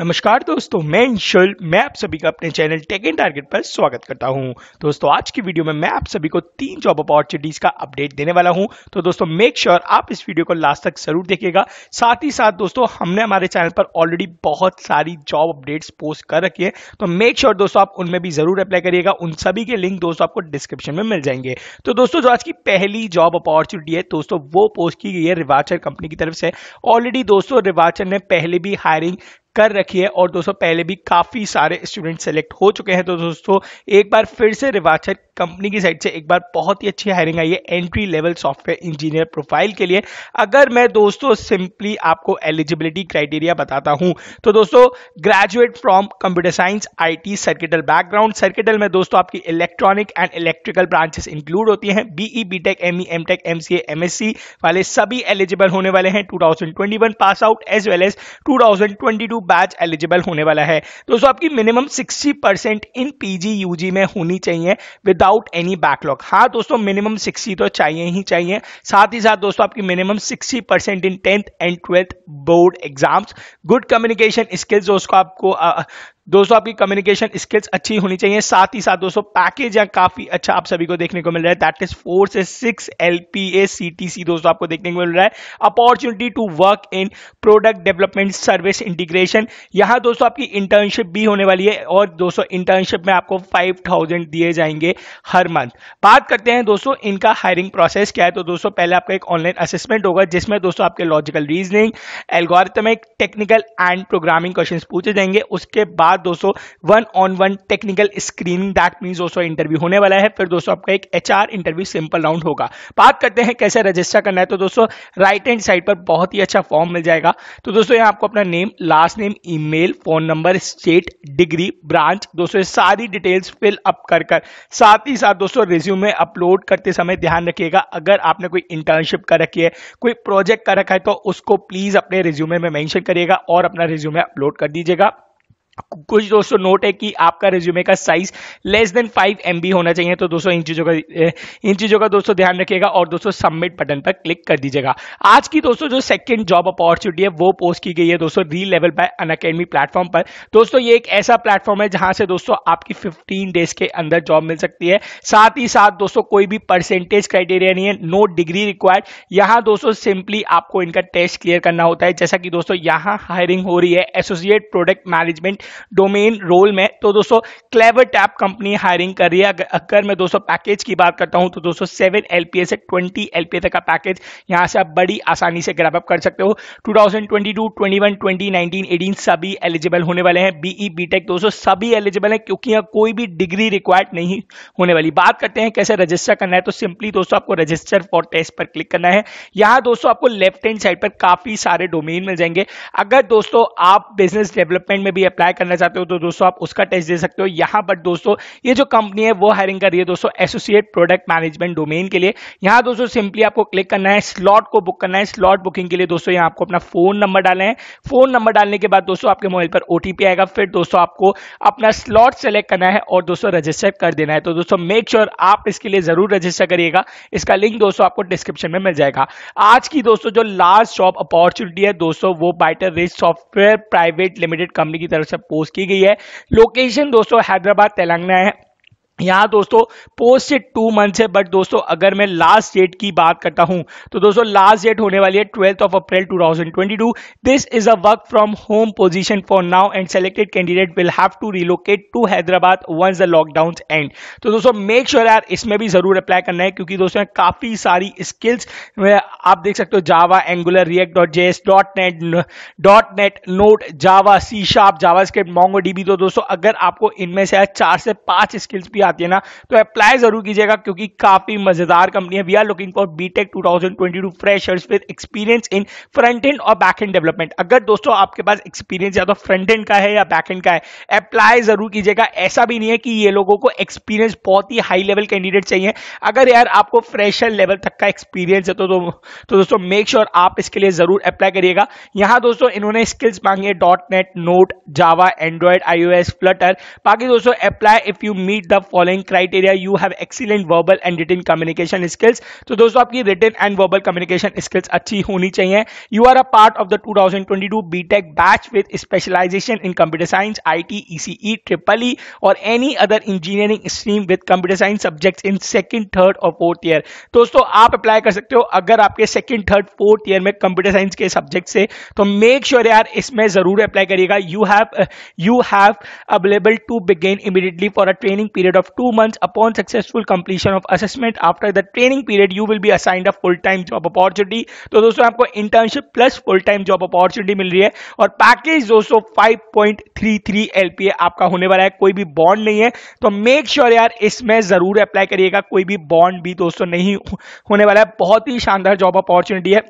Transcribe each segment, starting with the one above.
नमस्कार दोस्तों मैं इंशुल मैं आप सभी का अपने चैनल टेक एंड टारगेट पर स्वागत करता हूं दोस्तों आज की वीडियो में मैं आप सभी को तीन जॉब अपॉर्चुनिटीज का अपडेट देने वाला हूं तो दोस्तों मेक श्योर sure आप इस वीडियो को लास्ट तक जरूर देखिएगा साथ ही साथ दोस्तों हमने हमारे चैनल पर ऑलरेडी बहुत सारी जॉब अपडेट्स पोस्ट कर रखी है तो मेक श्योर sure दोस्तों आप उनमें भी जरूर अप्लाई करिएगा उन सभी के लिंक दोस्तों आपको डिस्क्रिप्शन में मिल जाएंगे तो दोस्तों जो आज की पहली जॉब अपॉर्चुनिटी है दोस्तों वो पोस्ट की गई है रिवाचर कंपनी की तरफ से ऑलरेडी दोस्तों रिवाचर ने पहले भी हायरिंग कर रखी है और दोस्तों पहले भी काफ़ी सारे स्टूडेंट सेलेक्ट हो चुके हैं तो दोस्तों एक बार फिर से रिवाचर कंपनी की साइड से एक बार बहुत ही अच्छी हायरिंग आई है entry level software engineer profile के लिए अगर मैं दोस्तों सिंपली आपको एलिजिबिलिटी क्राइटेरिया बताता हूं तो दोस्तों graduate from computer science IT circuital background circuital में दोस्तों आपकी electronic and electrical branches include होती हैं BE M ME M MCA MSc वाले सभी एलिजिबल होने वाले हैं one pass out as well as two batch eligible होने वाला है दोस्तों आपकी minimum 60 percent in PG UG में होनी चाहिए विदाउट एनी बैकलॉग हाँ दोस्तों मिनिमम 60 तो चाहिए ही चाहिए साथ ही साथ दोस्तों आपकी minimum 60 percent in tenth and twelfth board exams good communication skills दोस्तों आपको दोस्तों आपकी कम्युनिकेशन स्किल्स अच्छी होनी चाहिए साथ ही साथ दोस्तों पैकेज या काफी अच्छा आप सभी को देखने को मिल रहा है दैट इज फोर से six L P A C T C दोस्तों आपको देखने को मिल रहा है opportunity to work in product development service integration यहाँ दोस्तों आपकी इंटर्नशिप भी होने वाली है और दोस्तों इंटर्नशिप में आपको फाइव थाउजेंड दिए जाएंगे हर मंथ बात करते हैं दोस्तों इनका हायरिंग प्रोसेस क्या है तो दोस्तों पहले आपका एक ऑनलाइन असेसमेंट होगा जिसमें दोस्तों आपके logical reasoning algorithmic technical and programming question पूछे जाएंगे उसके बाद बाद दोस्तों one on one technical screening that mean दोस्तों इंटरव्यू होने वाला है फिर दोस्तों आपका एक एच इंटरव्यू सिंपल राउंड होगा बात करते हैं कैसे रजिस्टर करना है तो दोस्तों राइट हैंड साइड पर बहुत ही अच्छा फॉर्म मिल जाएगा तो दोस्तों यहाँ आपको अपना name last name E phone number state degree branch दोस्तों सारी डिटेल्स फिल अप कर कर साथ ही साथ दोस्तों रिज्यूम में अपलोड करते समय ध्यान रखिएगा अगर आपने कोई इंटर्नशिप कर रखी है कोई प्रोजेक्ट कर रखा है तो उसको प्लीज अपने रिज्यूमे में मेंशन करिएगा और अपना रिज्यूमे अपलोड कर दीजिएगा कुछ दोस्तों नोट है कि आपका रिज्यूमे का size less than five M होना चाहिए तो दोस्तों इन चीज़ों का इन चीज़ों का दोस्तों ध्यान रखिएगा और दोस्तों सबमिट बटन पर क्लिक कर दीजिएगा आज की दोस्तों जो सेकंड जॉब अपॉर्चुनिटी है वो पोस्ट की गई है दोस्तों Relevel by Unacademy platform पर दोस्तों ये एक ऐसा प्लेटफॉर्म है जहां से दोस्तों आपकी फिफ्टीन डेज के अंदर जॉब मिल सकती है साथ ही साथ दोस्तों कोई भी परसेंटेज क्राइटेरिया नहीं है नो डिग्री रिक्वायर्ड यहाँ दोस्तों सिंपली आपको इनका टेस्ट क्लियर करना होता है जैसा कि दोस्तों यहाँ हायरिंग हो रही है associate product management domain role में तो दोस्तों क्लेवर टैप कंपनी हायरिंग कर रही है अगर मैं दोस्तों पैकेज की बात करता हूं तो दोस्तों सेवन एलपीए से ट्वेंटी एलपीए तक का पैकेज यहां से आप बड़ी आसानी से ग्रैपअप कर सकते हो 2022, 21, ट्वेंटी 19, 18 सभी एलिजिबल होने वाले हैं बीई बीटेक e, दोस्तों सभी एलिजिबल है क्योंकि यहाँ कोई भी डिग्री रिक्वायर्ड नहीं होने वाली बात करते हैं कैसे रजिस्टर करना है तो सिंपली दोस्तों आपको रजिस्टर फॉर टेस्ट पर क्लिक करना है यहाँ दोस्तों आपको लेफ्ट हैंड साइड पर काफी सारे डोमेन मिल जाएंगे अगर दोस्तों आप बिजनेस डेवलपमेंट में भी अप्लाई करना चाहते हो तो दोस्तों आप उसका टेस्ट दे सकते हो यहां पर दोस्तों ये जो कंपनी है वो हायरिंग कर रही है दोस्तों एसोसिएट प्रोडक्ट मैनेजमेंट डोमेन के लिए यहां दोस्तों सिंपली आपको क्लिक करना है स्लॉट को बुक करना है स्लॉट बुकिंग के लिए दोस्तों यहां आपको अपना फोन नंबर डालना है फोन नंबर डालने के बाद दोस्तों आपके मोबाइल पर ओटीपी आएगा फिर दोस्तों आपको अपना स्लॉट सेलेक्ट करना है और दोस्तों रजिस्टर कर देना है तो दोस्तों मेक श्योर आप इसके लिए जरूर रजिस्टर करिएगा इसका लिंक दोस्तों आपको डिस्क्रिप्शन में मिल जाएगा आज की दोस्तों जो लास्ट जॉब अपॉर्चुनिटी है दोस्तों वो Byter Rich software private limited company की तरफ से पोस्ट की गई है लोकेशन दोस्तों हैदराबाद तेलंगाना है यहाँ दोस्तों पोस्ट से टू मंथ्स है बट दोस्तों अगर मैं लास्ट डेट की बात करता हूँ तो दोस्तों लास्ट डेट होने वाली है twelfth of April 2022 this is a work from home position for now and selected candidate will have to relocate to Hyderabad once the lockdown end तो दोस्तों मेक श्योर sure यार इसमें भी जरूर अप्लाई करना है क्योंकि दोस्तों काफ़ी सारी स्किल्स आप देख सकते हो Java Angular react dot J S dot net dot net Node जावा सी शार्प जावा स्क्रिप्ट मोंगो डीबी तो दोस्तों अगर आपको इनमें से चार से पांच स्किल्स भी आती है ना तो अप्लाई जरूर कीजिएगा क्योंकि काफी मजेदार कंपनी है we are looking for BTech 2022 freshers with experience in front end और बैक एंड डेवलपमेंट अगर दोस्तों आपके पास एक्सपीरियंस या तो फ्रंट एंड का है या बैक एंड का है अप्लाई जरूर कीजिएगा ऐसा भी नहीं है कि ये लोगों को एक्सपीरियंस बहुत ही हाई लेवल कैंडिडेट चाहिए अगर यार आपको फ्रेशर लेवल तक का एक्सपीरियंस है तो, तो तो दोस्तों मेक श्योर sure आप इसके लिए जरूर अप्लाई करिएगा यहां दोस्तों इन्होंने स्किल्स मांगी है dot net Node Java Android iOS Flutter बाकी दोस्तों apply if you meet the following criteria you have excellent verbal and written communication skills तो दोस्तों आपकी written and verbal communication skills अच्छी होनी चाहिए you are a part of the 2022 BTech batch with specialization in computer science IT ECE triple E और any other engineering stream with computer science subject in second third और fourth year दोस्तों आप apply कर सकते हो अगर आपके मेरे सेकेंड थर्ड फोर्थ ईयर में कंप्यूटर साइंस के सब्जेक्ट से तो मेक श्योर sure यार इसमें ज़रूर अप्लाई करिएगा you have you have available to begin immediately for a training period of two months upon successful completion of assessment after the training period you will be assigned a full time job opportunity तो दोस्तों आपको internship plus full time job opportunity मिल रही है और package दोस्तों 5.33 LPA आपका होने वाला है कोई भी बॉन्ड नहीं है तो मेक श्योर sure यार इसमें ज़रूर अप्लाई करिएगा कोई भी बॉन्ड भी दोस्तों नहीं होने वाला है बहुत ही शानदार जॉब अपॉर्चुनिटी है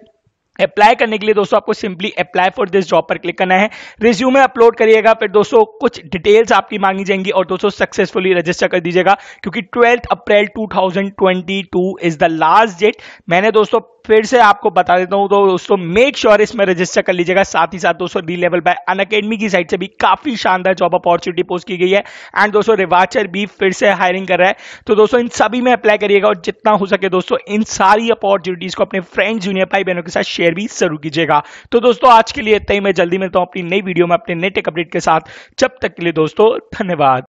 अप्लाई करने के लिए दोस्तों आपको simply apply for this job पर क्लिक करना है रिज्यूमे अपलोड करिएगा फिर दोस्तों कुछ डिटेल्स आपकी मांगी जाएंगी और दोस्तों सक्सेसफुली रजिस्टर कर दीजिएगा क्योंकि twelfth April 2022 is the last date मैंने दोस्तों फिर से आपको बता देता हूं तो दोस्तों मेक श्योर इसमें रजिस्टर कर लीजिएगा साथ ही साथ दोस्तों D level by Unacademy की साइड से भी काफी शानदार जॉब अपॉर्चुनिटी पोस्ट की गई है एंड दोस्तों रिवाचर भी फिर से हायरिंग कर रहा है तो दोस्तों इन सभी में अप्लाई करिएगा और जितना हो सके दोस्तों इन सारी अपॉर्चुनिटीज को अपने फ्रेंड जूनियर भाई बहनों के साथ शेयर भी जरूर कीजिएगा तो दोस्तों आज के लिए इतना ही मैं जल्दी मिलता हूँ अपनी नई वीडियो में अपने नए अपडेट के साथ जब तक के लिए दोस्तों धन्यवाद